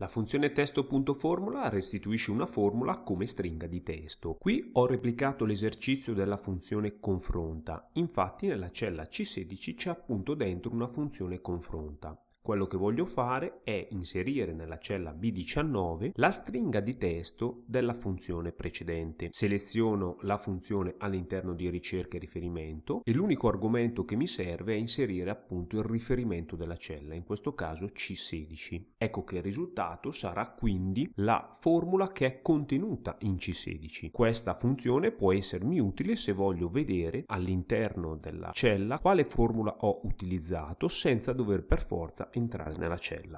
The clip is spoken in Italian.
La funzione testo.formula restituisce una formula come stringa di testo. Qui ho replicato l'esercizio della funzione confronta, infatti nella cella C16 c'è appunto dentro una funzione confronta. Quello che voglio fare è inserire nella cella B19 la stringa di testo della funzione precedente. Seleziono la funzione all'interno di ricerca e riferimento e l'unico argomento che mi serve è inserire appunto il riferimento della cella, in questo caso C16. Ecco che il risultato sarà quindi la formula che è contenuta in C16. Questa funzione può essermi utile se voglio vedere all'interno della cella quale formula ho utilizzato senza dover per forza entrare nella cella